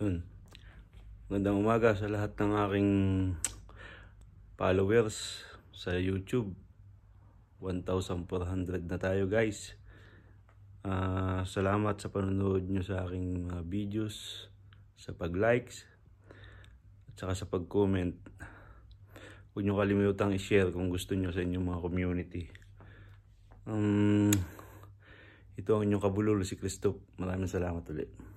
Yun. Magandang umaga sa lahat ng aking followers sa YouTube. 1,400 na tayo guys. Uh, salamat sa panonood nyo sa aking mga videos, sa pag-likes, at saka sa pag-comment. Huwag nyo kalimutang i-share kung gusto nyo sa inyong mga community. Um, ito ang inyong kabulol si Christoph. Maraming salamat ulit.